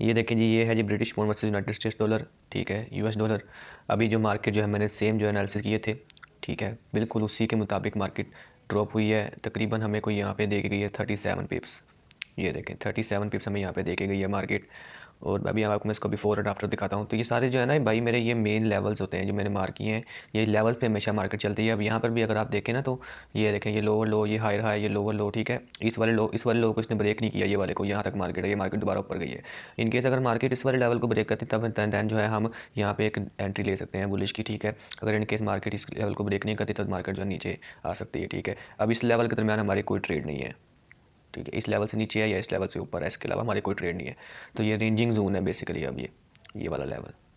ये देखें जी ये है जी British pound versus United States dollar ठीक है यूएस डॉलर अभी जो मार्केट जो है मैंने सेम जो एनालिसिस किए थे ठीक है बिल्कुल उसी के मुताबिक मार्केट ड्रॉप हुई है तकरीबन हमें को यहाँ पे देखी गई है थर्टी सेवन पिप्स ये देखें थर्टी सेवन पिप्स हमें यहाँ पे देखी गई है मार्केट और अभी आपको मैं इसको बिफोर एंड आफ्टर दिखाता हूँ तो ये सारे जो है ना भाई मेरे ये मेन लेवल्स होते हैं जो मैंने मार किए हैं ये लेवल्स पे हमेशा मार्केट चलती है अब यहाँ पर भी अगर आप देखें ना तो ये देखें ये लोअर लो ये हायर हाई ये लोअर लो ठीक है इस वाले लो इस वाले लो को इसने ब्रेक नहीं किया ये वाले को यहाँ तक मार्केट है ये मार्केट दोबारा ऊपर गई है इनकेस अगर मार्केट इस वाले लेवल को ब्रेक करती तब दैन जो है हम यहाँ पर एक एंट्री ले सकते हैं बुलिश की ठीक है अगर इनकेस मार्केट इस लेवल को ब्रेक नहीं करती तब मार्केट जो है नीचे आ सकती है ठीक है अब इस लेवल के दरमियान हमारी कोई ट्रेड नहीं है ठीक है इस लेवल से नीचे है या इस लेवल से ऊपर है इसके अलावा हमारे कोई ट्रेड नहीं है तो ये रेंजिंग जोन है बेसिकली अब ये ये वाला लेवल